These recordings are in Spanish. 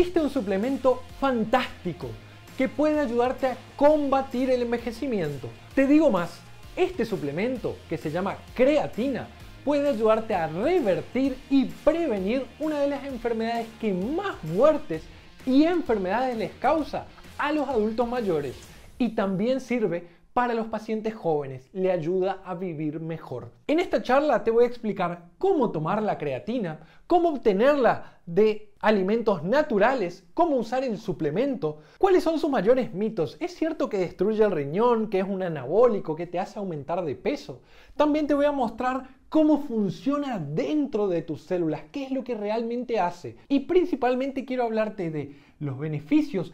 existe un suplemento fantástico que puede ayudarte a combatir el envejecimiento. Te digo más, este suplemento, que se llama creatina, puede ayudarte a revertir y prevenir una de las enfermedades que más muertes y enfermedades les causa a los adultos mayores. Y también sirve para los pacientes jóvenes, le ayuda a vivir mejor. En esta charla te voy a explicar cómo tomar la creatina, cómo obtenerla de alimentos naturales, cómo usar el suplemento, cuáles son sus mayores mitos. ¿Es cierto que destruye el riñón, que es un anabólico, que te hace aumentar de peso? También te voy a mostrar cómo funciona dentro de tus células, qué es lo que realmente hace. Y principalmente quiero hablarte de los beneficios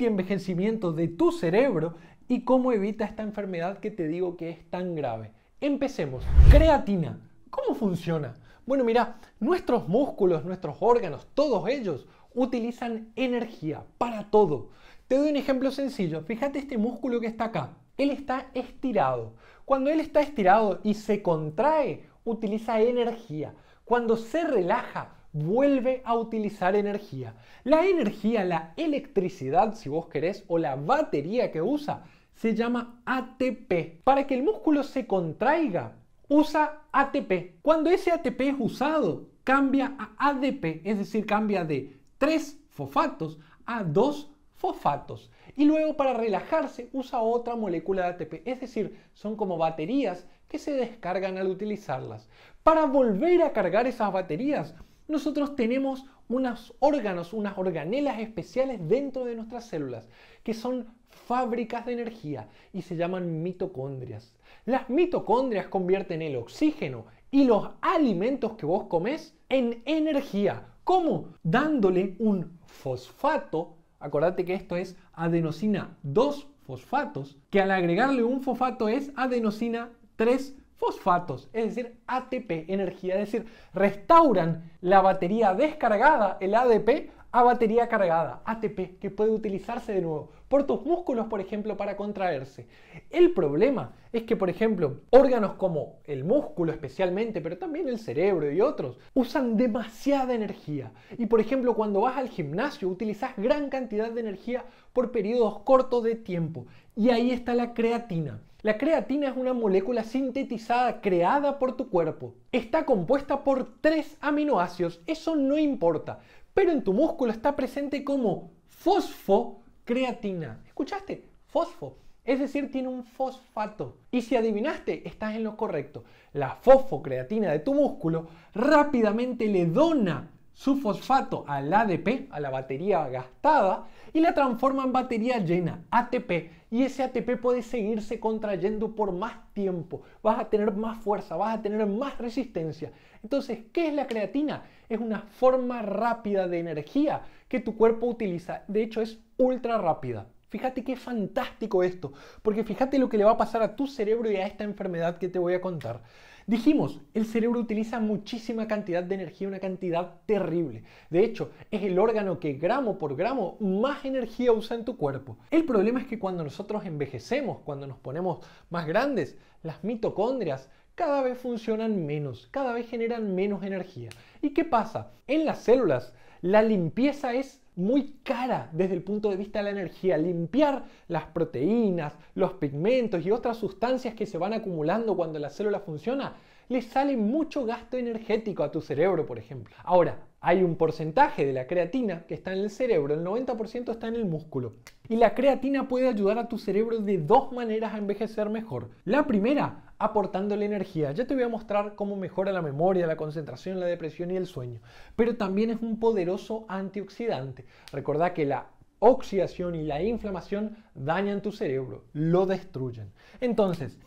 envejecimiento de tu cerebro y cómo evita esta enfermedad que te digo que es tan grave. Empecemos. Creatina. ¿Cómo funciona? Bueno, mira, nuestros músculos, nuestros órganos, todos ellos utilizan energía para todo. Te doy un ejemplo sencillo. Fíjate este músculo que está acá. Él está estirado. Cuando él está estirado y se contrae, utiliza energía. Cuando se relaja, vuelve a utilizar energía. La energía, la electricidad, si vos querés, o la batería que usa, se llama ATP. Para que el músculo se contraiga, usa ATP. Cuando ese ATP es usado, cambia a ADP, es decir, cambia de tres fosfatos a dos fosfatos. Y luego para relajarse usa otra molécula de ATP, es decir, son como baterías que se descargan al utilizarlas. Para volver a cargar esas baterías, nosotros tenemos unos órganos, unas organelas especiales dentro de nuestras células, que son fábricas de energía y se llaman mitocondrias. Las mitocondrias convierten el oxígeno y los alimentos que vos comes en energía. ¿Cómo? Dándole un fosfato. Acordate que esto es adenosina 2 fosfatos, que al agregarle un fosfato es adenosina 3 fosfatos, es decir, ATP, energía, es decir, restauran la batería descargada, el ADP, a batería cargada, ATP, que puede utilizarse de nuevo por tus músculos, por ejemplo, para contraerse. El problema es que, por ejemplo, órganos como el músculo especialmente, pero también el cerebro y otros, usan demasiada energía. Y, por ejemplo, cuando vas al gimnasio, utilizas gran cantidad de energía por periodos cortos de tiempo. Y ahí está la creatina. La creatina es una molécula sintetizada creada por tu cuerpo. Está compuesta por tres aminoácidos, eso no importa pero en tu músculo está presente como fosfocreatina. ¿Escuchaste? Fosfo. Es decir, tiene un fosfato. Y si adivinaste, estás en lo correcto. La fosfocreatina de tu músculo rápidamente le dona su fosfato al ADP, a la batería gastada, y la transforma en batería llena, ATP. Y ese ATP puede seguirse contrayendo por más tiempo. Vas a tener más fuerza, vas a tener más resistencia. Entonces, ¿qué es la creatina? Es una forma rápida de energía que tu cuerpo utiliza. De hecho, es ultra rápida. Fíjate qué fantástico esto, porque fíjate lo que le va a pasar a tu cerebro y a esta enfermedad que te voy a contar. Dijimos, el cerebro utiliza muchísima cantidad de energía, una cantidad terrible. De hecho, es el órgano que gramo por gramo más energía usa en tu cuerpo. El problema es que cuando nosotros envejecemos, cuando nos ponemos más grandes, las mitocondrias cada vez funcionan menos, cada vez generan menos energía. ¿Y qué pasa? En las células, la limpieza es muy cara desde el punto de vista de la energía. Limpiar las proteínas, los pigmentos y otras sustancias que se van acumulando cuando la célula funciona, le sale mucho gasto energético a tu cerebro, por ejemplo. Ahora, hay un porcentaje de la creatina que está en el cerebro, el 90% está en el músculo. Y la creatina puede ayudar a tu cerebro de dos maneras a envejecer mejor. La primera, aportando la energía. Ya te voy a mostrar cómo mejora la memoria, la concentración, la depresión y el sueño. Pero también es un poderoso antioxidante. Recordá que la oxidación y la inflamación dañan tu cerebro, lo destruyen. Entonces,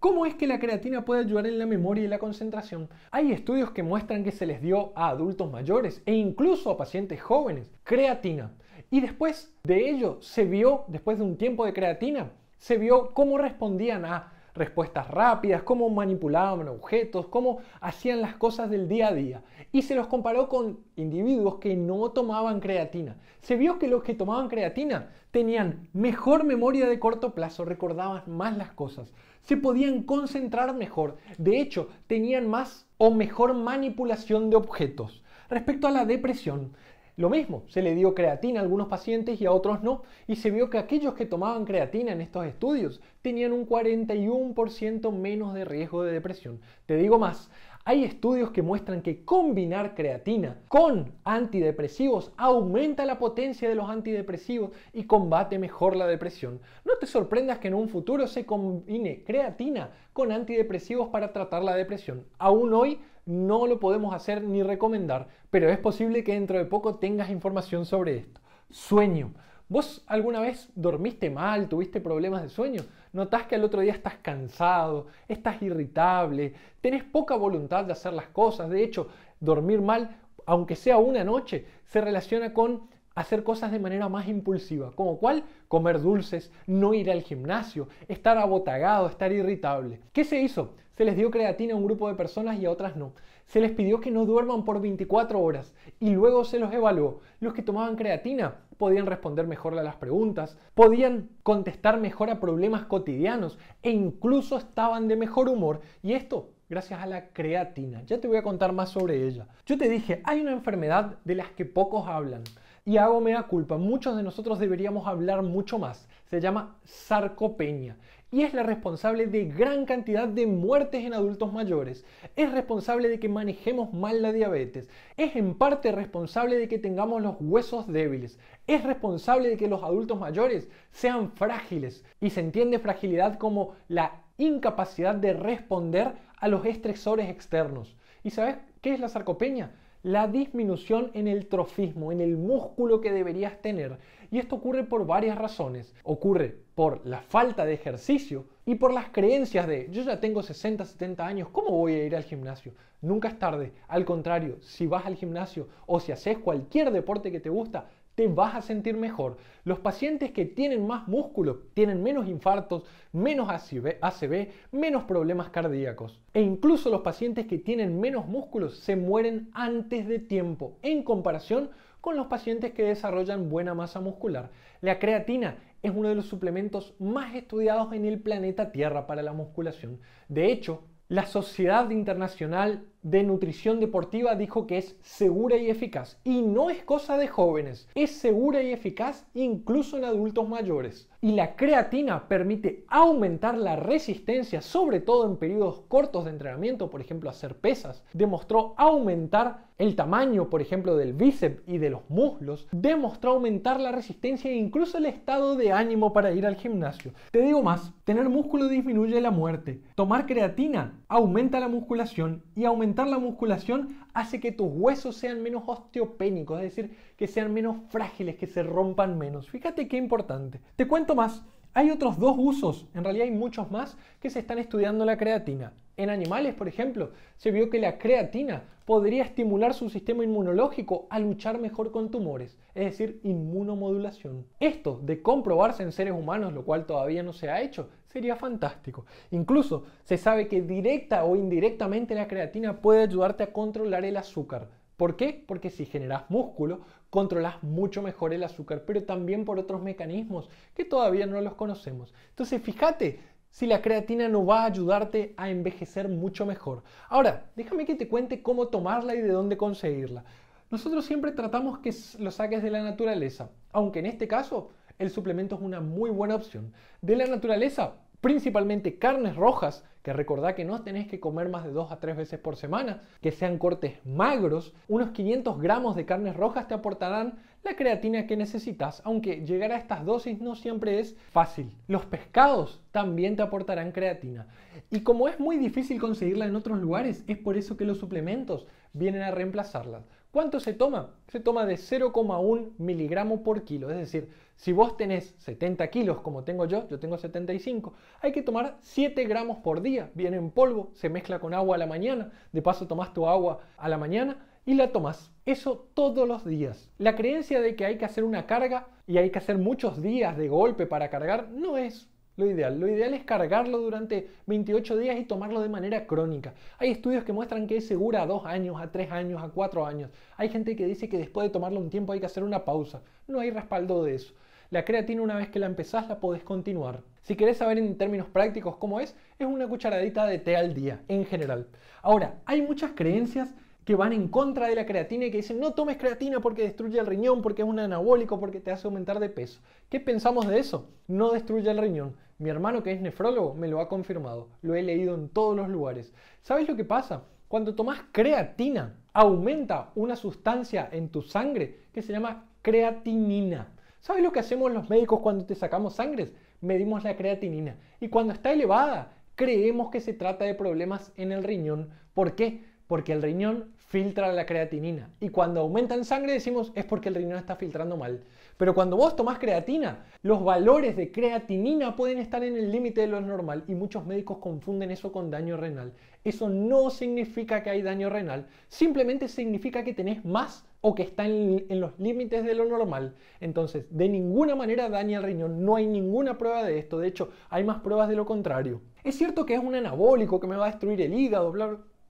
¿Cómo es que la creatina puede ayudar en la memoria y la concentración? Hay estudios que muestran que se les dio a adultos mayores e incluso a pacientes jóvenes creatina. Y después de ello se vio, después de un tiempo de creatina, se vio cómo respondían a respuestas rápidas, cómo manipulaban objetos, cómo hacían las cosas del día a día. Y se los comparó con individuos que no tomaban creatina. Se vio que los que tomaban creatina tenían mejor memoria de corto plazo, recordaban más las cosas, se podían concentrar mejor, de hecho tenían más o mejor manipulación de objetos. Respecto a la depresión, lo mismo, se le dio creatina a algunos pacientes y a otros no, y se vio que aquellos que tomaban creatina en estos estudios tenían un 41% menos de riesgo de depresión. Te digo más, hay estudios que muestran que combinar creatina con antidepresivos aumenta la potencia de los antidepresivos y combate mejor la depresión. No te sorprendas que en un futuro se combine creatina con antidepresivos para tratar la depresión. Aún hoy no lo podemos hacer ni recomendar, pero es posible que dentro de poco tengas información sobre esto. Sueño. ¿Vos alguna vez dormiste mal, tuviste problemas de sueño? notas que al otro día estás cansado, estás irritable, tenés poca voluntad de hacer las cosas, de hecho, dormir mal, aunque sea una noche, se relaciona con hacer cosas de manera más impulsiva, como cuál comer dulces, no ir al gimnasio, estar abotagado, estar irritable. ¿Qué se hizo? Se les dio creatina a un grupo de personas y a otras no. Se les pidió que no duerman por 24 horas y luego se los evaluó. Los que tomaban creatina podían responder mejor a las preguntas, podían contestar mejor a problemas cotidianos e incluso estaban de mejor humor. Y esto gracias a la creatina. Ya te voy a contar más sobre ella. Yo te dije, hay una enfermedad de las que pocos hablan. Y hago mea culpa, muchos de nosotros deberíamos hablar mucho más. Se llama sarcopenia y es la responsable de gran cantidad de muertes en adultos mayores. Es responsable de que manejemos mal la diabetes. Es en parte responsable de que tengamos los huesos débiles. Es responsable de que los adultos mayores sean frágiles. Y se entiende fragilidad como la incapacidad de responder a los estresores externos. ¿Y sabes qué es la sarcopenia? la disminución en el trofismo, en el músculo que deberías tener y esto ocurre por varias razones. Ocurre por la falta de ejercicio y por las creencias de yo ya tengo 60, 70 años, ¿cómo voy a ir al gimnasio? Nunca es tarde. Al contrario, si vas al gimnasio o si haces cualquier deporte que te gusta, te vas a sentir mejor. Los pacientes que tienen más músculo tienen menos infartos, menos ACV, menos problemas cardíacos. E incluso los pacientes que tienen menos músculos se mueren antes de tiempo en comparación con los pacientes que desarrollan buena masa muscular. La creatina es uno de los suplementos más estudiados en el planeta Tierra para la musculación. De hecho, la Sociedad Internacional de Nutrición Deportiva dijo que es segura y eficaz. Y no es cosa de jóvenes, es segura y eficaz incluso en adultos mayores. Y la creatina permite aumentar la resistencia, sobre todo en periodos cortos de entrenamiento, por ejemplo hacer pesas. Demostró aumentar el tamaño, por ejemplo, del bíceps y de los muslos. Demostró aumentar la resistencia e incluso el estado de ánimo para ir al gimnasio. Te digo más, tener músculo disminuye la muerte. Tomar creatina aumenta la musculación y aumenta Aumentar la musculación hace que tus huesos sean menos osteopénicos, es decir, que sean menos frágiles, que se rompan menos. Fíjate qué importante. Te cuento más. Hay otros dos usos, en realidad hay muchos más, que se están estudiando la creatina. En animales, por ejemplo, se vio que la creatina podría estimular su sistema inmunológico a luchar mejor con tumores, es decir, inmunomodulación. Esto, de comprobarse en seres humanos, lo cual todavía no se ha hecho, sería fantástico. Incluso se sabe que directa o indirectamente la creatina puede ayudarte a controlar el azúcar. ¿Por qué? Porque si generas músculo, controlas mucho mejor el azúcar, pero también por otros mecanismos que todavía no los conocemos. Entonces, fíjate si la creatina no va a ayudarte a envejecer mucho mejor. Ahora, déjame que te cuente cómo tomarla y de dónde conseguirla. Nosotros siempre tratamos que lo saques de la naturaleza, aunque en este caso el suplemento es una muy buena opción. De la naturaleza principalmente carnes rojas, que recordá que no tenés que comer más de dos a tres veces por semana, que sean cortes magros, unos 500 gramos de carnes rojas te aportarán la creatina que necesitas, aunque llegar a estas dosis no siempre es fácil. Los pescados también te aportarán creatina. Y como es muy difícil conseguirla en otros lugares, es por eso que los suplementos vienen a reemplazarla. ¿Cuánto se toma? Se toma de 0,1 miligramo por kilo. Es decir, si vos tenés 70 kilos como tengo yo, yo tengo 75, hay que tomar 7 gramos por día. Viene en polvo, se mezcla con agua a la mañana. De paso tomás tu agua a la mañana y la tomás. Eso todos los días. La creencia de que hay que hacer una carga y hay que hacer muchos días de golpe para cargar no es lo ideal. Lo ideal es cargarlo durante 28 días y tomarlo de manera crónica. Hay estudios que muestran que es segura a 2 años, a 3 años, a 4 años. Hay gente que dice que después de tomarlo un tiempo hay que hacer una pausa. No hay respaldo de eso. La creatina una vez que la empezás la podés continuar. Si querés saber en términos prácticos cómo es, es una cucharadita de té al día, en general. Ahora, hay muchas creencias que van en contra de la creatina y que dicen no tomes creatina porque destruye el riñón, porque es un anabólico, porque te hace aumentar de peso. ¿Qué pensamos de eso? No destruye el riñón. Mi hermano que es nefrólogo me lo ha confirmado, lo he leído en todos los lugares. ¿Sabes lo que pasa? Cuando tomas creatina, aumenta una sustancia en tu sangre que se llama creatinina. ¿Sabes lo que hacemos los médicos cuando te sacamos sangre? Medimos la creatinina. Y cuando está elevada, creemos que se trata de problemas en el riñón. ¿Por qué? porque el riñón filtra la creatinina. Y cuando aumenta en sangre decimos es porque el riñón está filtrando mal. Pero cuando vos tomás creatina, los valores de creatinina pueden estar en el límite de lo normal y muchos médicos confunden eso con daño renal. Eso no significa que hay daño renal, simplemente significa que tenés más o que está en, los límites de lo normal. Entonces, de ninguna manera daña el riñón, no hay ninguna prueba de esto, de hecho, hay más pruebas de lo contrario. Es cierto que es un anabólico que me va a destruir el hígado,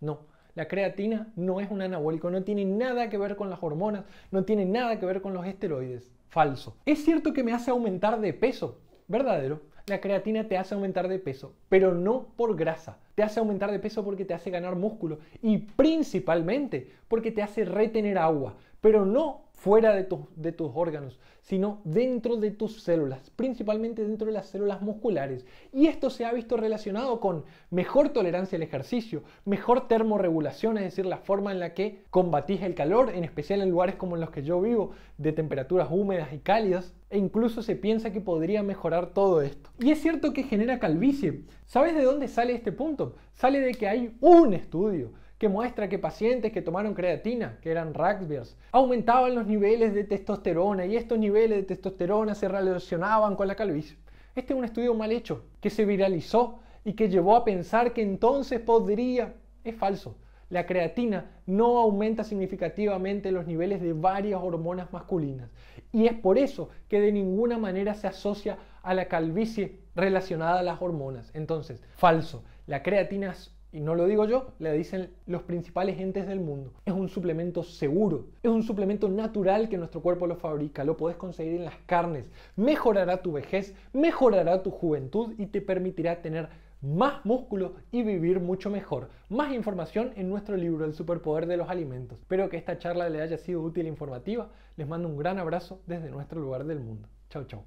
No, la creatina no es un anabólico, no tiene nada que ver con las hormonas, no tiene nada que ver con los esteroides. Falso. Es cierto que me hace aumentar de peso, verdadero. La creatina te hace aumentar de peso, pero no por grasa. Te hace aumentar de peso porque te hace ganar músculo y principalmente porque te hace retener agua, pero no fuera de, tus órganos, sino dentro de tus células, principalmente dentro de las células musculares. Y esto se ha visto relacionado con mejor tolerancia al ejercicio, mejor termorregulación, es decir, la forma en la que combatís el calor, en especial en lugares como en los que yo vivo, de temperaturas húmedas y cálidas, e incluso se piensa que podría mejorar todo esto. Y es cierto que genera calvicie. ¿Sabes de dónde sale este punto? Sale de que hay un estudio que muestra que pacientes que tomaron creatina, que eran Raxbiers, aumentaban los niveles de testosterona y estos niveles de testosterona se relacionaban con la calvicie. Este es un estudio mal hecho, que se viralizó y que llevó a pensar que entonces podría... Es falso. La creatina no aumenta significativamente los niveles de varias hormonas masculinas. Y es por eso que de ninguna manera se asocia a la calvicie relacionada a las hormonas. Entonces, falso. La creatina es y no lo digo yo, le dicen los principales entes del mundo. Es un suplemento seguro, es un suplemento natural que nuestro cuerpo lo fabrica, lo podés conseguir en las carnes, mejorará tu vejez, mejorará tu juventud y te permitirá tener más músculo y vivir mucho mejor. Más información en nuestro libro El superpoder de los alimentos. Espero que esta charla le haya sido útil e informativa. Les mando un gran abrazo desde nuestro lugar del mundo. Chao, chao.